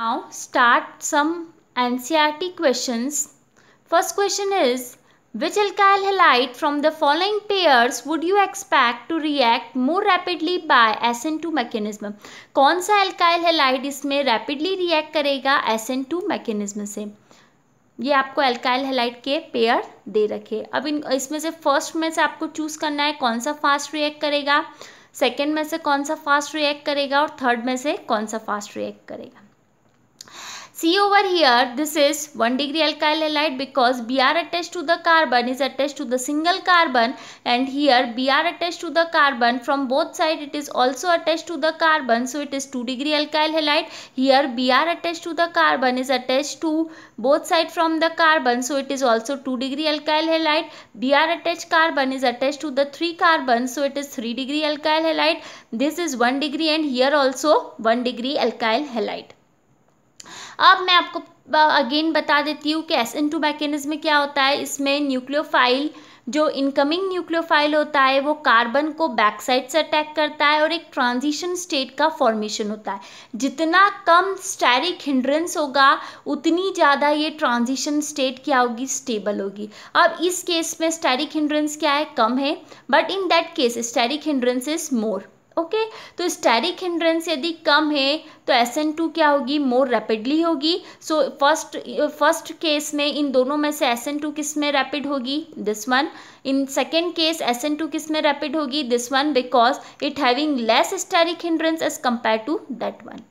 Now start some ncrt questions. First question is which alkyl halide from the following pairs would you expect to react more rapidly by SN2 mechanism? kaun sa alkyl halide isme rapidly react karega SN2 mechanism se ये आपको alkyl halide के pair दे रखे अब इन इसमें से first में से आपको चूज करना है कौन सा फास्ट रिएक्ट करेगा सेकंड में से कौन सा फास्ट रिएक्ट करेगा और थर्ड में से कौन सा फास्ट रिएक्ट करेगा See over here, this is 1 degree alkyl halide because Br attached to the carbon is attached to the single carbon and here Br attached to the carbon from both side it is also attached to the carbon so it is 2 degree alkyl halide. Here Br attached to the carbon is attached to both side from the carbon so it is also 2 degree alkyl halide. Br attached carbon is attached to the 3 carbon so it is 3 degree alkyl halide. This is 1 degree and here also 1 degree alkyl halide. अब मैं आपको again बता देती हूँ कि S N to mechanism क्या होता है इसमें न्यूक्लियोफाइल जो इनकमिंग न्यूक्लियोफाइल होता है वो कार्बन को बैक साइड से अटैक करता है और एक ट्रांजिशन स्टेट का फॉर्मेशन होता है जितना कम स्टैरिक हिंड्रेंस होगा उतनी ज़्यादा ये ट्रांजिशन स्टेट क्या होगी स्टेबल होगी अब इस केस में स्टैरिक हिंड्रेंस क्या है कम है but in that case steric hindrance is more okay तो स्टेरिक हिंड्रेंस यदि कम है तो एस एन टू क्या होगी मोर रैपिडली होगी सो फर्स्ट फर्स्ट केस में इन दोनों में से एस एन टू किस में रैपिड होगी this one in second case S N two किस में रैपिड होगी this one because it having less steric hindrance as compare to that one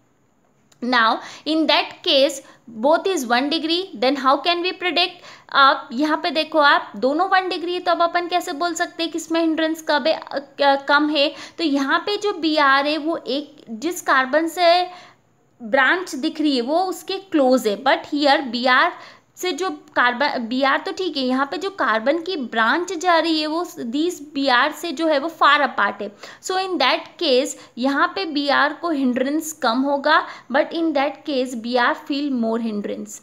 now in that case both is one degree then how can we predict आप यहाँ पे देखो आप दोनों one degree है तो अब अपन कैसे बोल सकते हैं कि इसमें हिंड्रेंस कब है कम है तो यहाँ पे जो बी आर है वो एक जिस कार्बन से ब्रांच दिख रही है वो उसके क्लोज है बट हियर बी आर से जो कार्बन बी आर तो ठीक है यहाँ पे जो कार्बन की ब्रांच जा रही है वो दिस बी आर से जो है वो फार अपार्ट है सो इन दैट केस यहाँ पे बी आर को हिंड्रेंस कम होगा but in that case B R feel more hindrance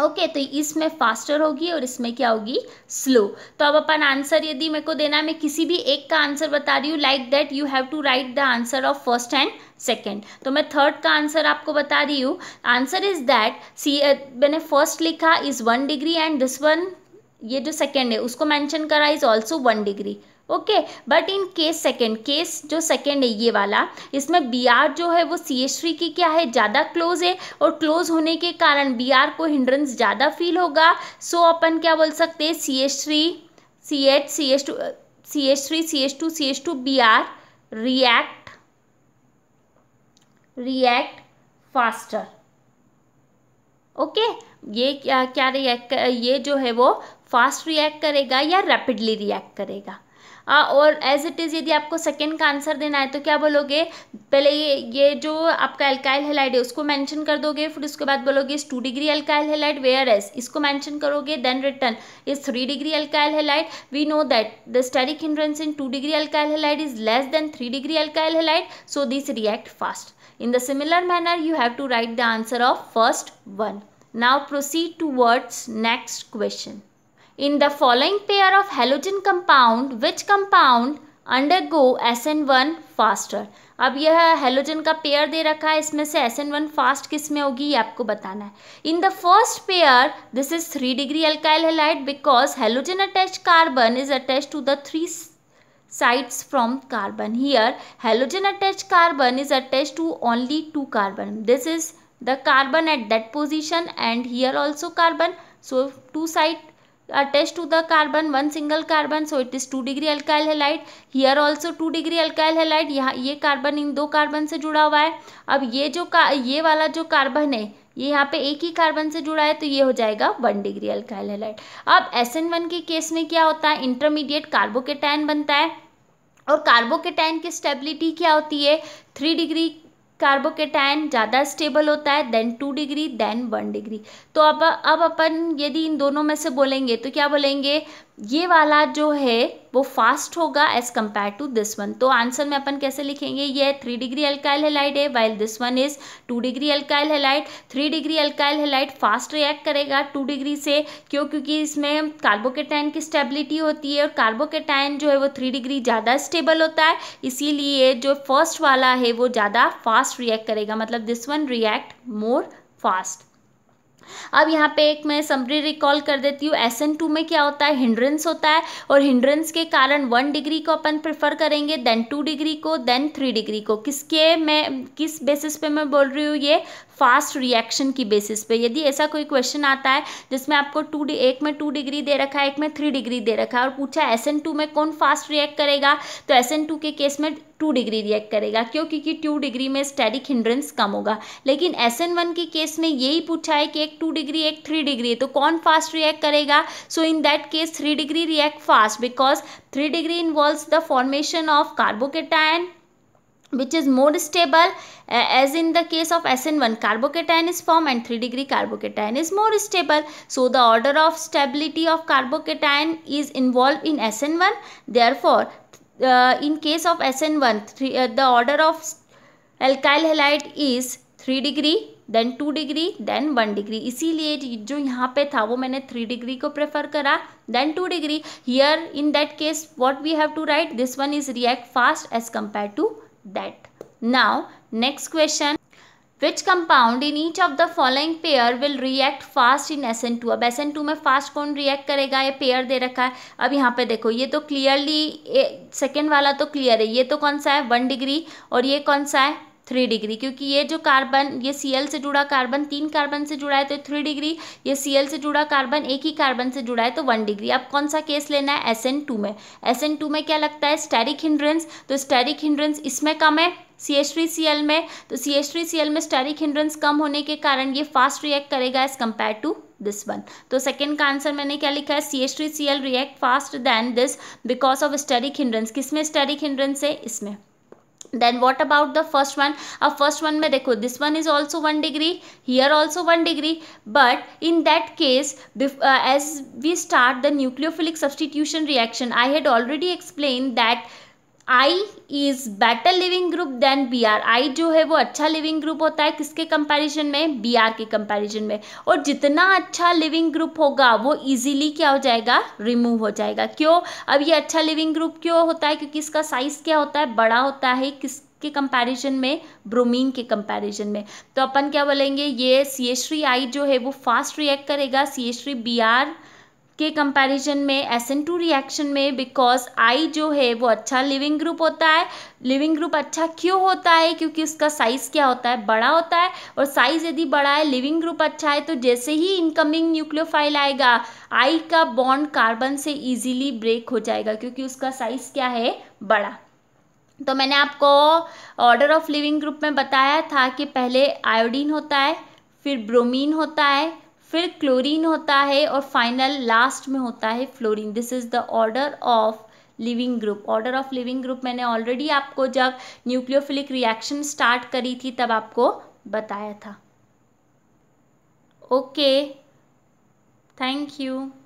okay okay, तो इसमें फास्टर होगी और इसमें क्या होगी स्लो तो अब अपन आंसर यदि मेरे को देना है मैं किसी भी एक का आंसर बता रही हूँ like that you have to write the answer of first and second तो मैं थर्ड का आंसर आपको बता रही हूँ आंसर इज दैट सी मैंने फर्स्ट लिखा is one degree and this one ये जो सेकेंड है उसको मैंशन करा is also one degree okay but in case second case जो सेकेंड है ये वाला इसमें बी आर जो है वो सी एस थ्री की क्या है ज़्यादा क्लोज है और क्लोज होने के कारण बी आर को हिंड्रेंस ज़्यादा फील होगा सो so, अपन क्या बोल सकते हैं C S three C H C S two C S three C S two C S two B R react react faster okay ये क्या क्या रिएक्ट ये जो है वो फास्ट रिएक्ट करेगा या रैपिडली रिएक्ट करेगा आ, और एज इट इज़ यदि आपको सेकेंड का आंसर देना है तो क्या बोलोगे पहले ये ये जो आपका अल्काइल हेलाइड है उसको मेंशन कर दोगे फिर उसके बाद बोलोगे इस two degree alkyl halide whereas इसको मेंशन करोगे then return is three degree alkyl halide we know that the steric hindrance in two degree alkyl halide is less than three degree alkyl halide so this react fast in the similar manner you have to write the answer of first one now proceed to next question in the following pair of halogen compound which compound under go S N one faster अब यह halogen का pair दे रखा है इसमें से S N one fast किस में होगी ये आपको बताना है in the first pair this is three degree alkyl halide because halogen attach carbon is attach to the three sides from carbon here halogen attach carbon is attach to only two carbon this is the carbon at that position and here also carbon so two side attached to the carbon one single carbon so it is 2 degree alkyl halide here also two degree alkyl halide यहाँ ये carbon in दो carbon से जुड़ा हुआ है अब ये जो का ये वाला जो कार्बन है ये यहाँ पे एक ही कार्बन से जुड़ा है तो ये हो जाएगा वन डिग्री अल्काइल हेलाइड अब एस एन वन के केस में क्या होता है इंटरमीडिएट कार्बोकेटाइन बनता है और कार्बोकेटाइन की स्टेबिलिटी क्या होती है थ्री डिग्री कार्बोकेटाइन ज़्यादा स्टेबल होता है than two degree than one degree तो अब अब अपन यदि इन दोनों में से बोलेंगे तो क्या बोलेंगे ये वाला जो है वो फास्ट होगा as compare to this one तो आंसर में अपन कैसे लिखेंगे ये थ्री डिग्री अल्काइल हेलाइट है while this one is two degree alkyl halide three degree alkyl halide fast react करेगा टू डिग्री से क्यों क्योंकि इसमें कार्बोकेटाइन की स्टेबिलिटी होती है और कार्बोकेटाइन जो है वो थ्री डिग्री ज़्यादा स्टेबल होता है इसीलिए जो फर्स्ट वाला है वो ज़्यादा फास्ट रिएक्ट करेगा मतलब this one react more fast अब यहाँ पे एक मैं समरी रिकॉल कर देती हूँ एस एन टू में क्या होता है हिंड्रेंस होता है और हिंड्रेंस के कारण वन डिग्री को अपन प्रेफर करेंगे देन टू डिग्री को देन थ्री डिग्री को किसके मैं किस बेसिस पे मैं बोल रही हूँ ये फास्ट रिएक्शन की बेसिस पे यदि ऐसा कोई क्वेश्चन आता है जिसमें आपको टू एक में टू डिग्री दे रखा है एक में थ्री डिग्री दे रखा है और पूछा एस एन टू में कौन फास्ट रिएक्ट करेगा तो एस एन टू के केस में टू डिग्री रिएक्ट करेगा क्यों क्योंकि टू डिग्री में स्टैटिक हिंड्रेंस कम होगा लेकिन एस एन वन के केस में यही पूछा है कि एक टू डिग्री एक थ्री डिग्री है तो कौन फास्ट रिएक्ट करेगा so in that case three degree react fast because three degree involve the formation of carbocation which is more stable as in the case of S N one carbocation is form and three degree carbocation is more stable so the order of stability of carbocation is involve in S N one therefore in case of S N one three the order of alkyl halide is three degree than two degree than one degree इसीलिए जो यहाँ पे था वो मैंने three degree को prefer करा than two degree here in that case what we have to write this one is react fast as compare to that now next question which compound in each of the following pair will react fast in S N two अब S N two में fast कौन react करेगा ये pair दे रखा है अब यहाँ पे देखो ये तो क्लियरली सेकेंड वाला तो क्लियर है ये तो कौन सा है वन डिग्री और ये कौन सा है थ्री डिग्री क्योंकि ये जो कार्बन ये सी से जुड़ा कार्बन तीन कार्बन से जुड़ा है तो थ्री डिग्री ये सी से जुड़ा कार्बन एक ही कार्बन से जुड़ा है तो वन डिग्री अब कौन सा केस लेना है एस में एस में क्या लगता है स्टेरिक हिंड्रेंस तो स्टेरिक हिंड्रेंस इसमें कम है C H three C L में तो C H three C L में स्टेरिक हिंड्रेंस कम होने के कारण ये फास्ट रिएक्ट करेगा as compare to this one तो सेकेंड का आंसर मैंने क्या लिखा है C H three C L react fast than this because of steric hindrance किस में स्टेरिक हिंड्रेंस है इसमें then what about the first one अब फर्स्ट वन में देखो this one is also one degree here also one degree but in that case as we start the nucleophilic substitution reaction I had already explain that I is better leaving group than B R I जो है वो अच्छा leaving group होता है किसके comparison में B R के comparison में और जितना अच्छा लिविंग ग्रुप होगा वो इजीली क्या हो जाएगा रिमूव हो जाएगा क्यों अब ये अच्छा लिविंग ग्रुप क्यों होता है क्योंकि इसका साइज क्या होता है बड़ा होता है किस के कंपैरिजन में ब्रोमीन के कंपैरिजन में तो अपन क्या बोलेंगे ये सी थ्री आई जो है वो फास्ट रिएक्ट करेगा C H three B R के कंपैरिजन में एस एन टू रिएक्शन में बिकॉज आई जो है वो अच्छा लिविंग ग्रुप होता है लिविंग ग्रुप अच्छा क्यों होता है क्योंकि उसका साइज़ क्या होता है बड़ा होता है और साइज़ यदि बड़ा है लिविंग ग्रुप अच्छा है तो जैसे ही इनकमिंग न्यूक्लियोफाइल आएगा आई का बॉन्ड कार्बन से ईजिली ब्रेक हो जाएगा क्योंकि उसका साइज़ क्या है बड़ा तो मैंने आपको ऑर्डर ऑफ लिविंग ग्रुप में बताया था कि पहले आयोडीन होता है फिर ब्रोमीन होता है फिर क्लोरीन होता है और फाइनल लास्ट में होता है fluorine this is the order of leaving group order of leaving group मैंने ऑलरेडी आपको जब न्यूक्लियोफिलिक रिएक्शन स्टार्ट करी थी तब आपको बताया था ओके थैंक यू